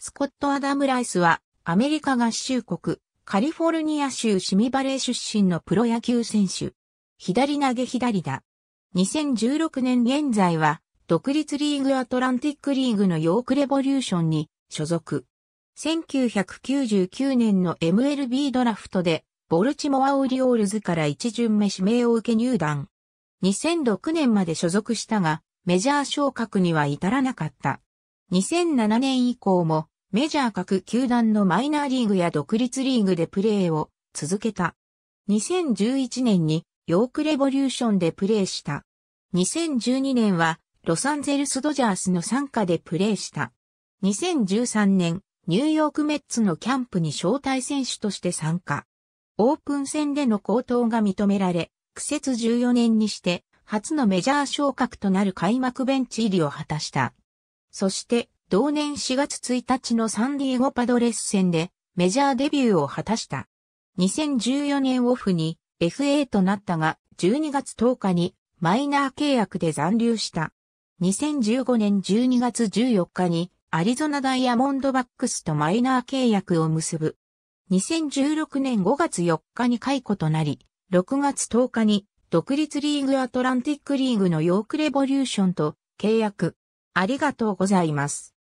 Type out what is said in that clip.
スコット・アダム・ライスは、アメリカ合衆国、カリフォルニア州シミバレー出身のプロ野球選手。左投げ左打。2016年現在は、独立リーグアトランティックリーグのヨークレボリューションに所属。1999年の MLB ドラフトで、ボルチモア・オリオールズから一巡目指名を受け入団。2006年まで所属したが、メジャー昇格には至らなかった。2007年以降もメジャー各球団のマイナーリーグや独立リーグでプレーを続けた。2011年にヨークレボリューションでプレーした。2012年はロサンゼルスドジャースの参加でプレーした。2013年、ニューヨークメッツのキャンプに招待選手として参加。オープン戦での高騰が認められ、苦節14年にして、初のメジャー昇格となる開幕ベンチ入りを果たした。そして、同年4月1日のサンディエゴパドレス戦でメジャーデビューを果たした。2014年オフに FA となったが12月10日にマイナー契約で残留した。2015年12月14日にアリゾナダイヤモンドバックスとマイナー契約を結ぶ。2016年5月4日に解雇となり、6月10日に独立リーグアトランティックリーグのヨークレボリューションと契約。ありがとうございます。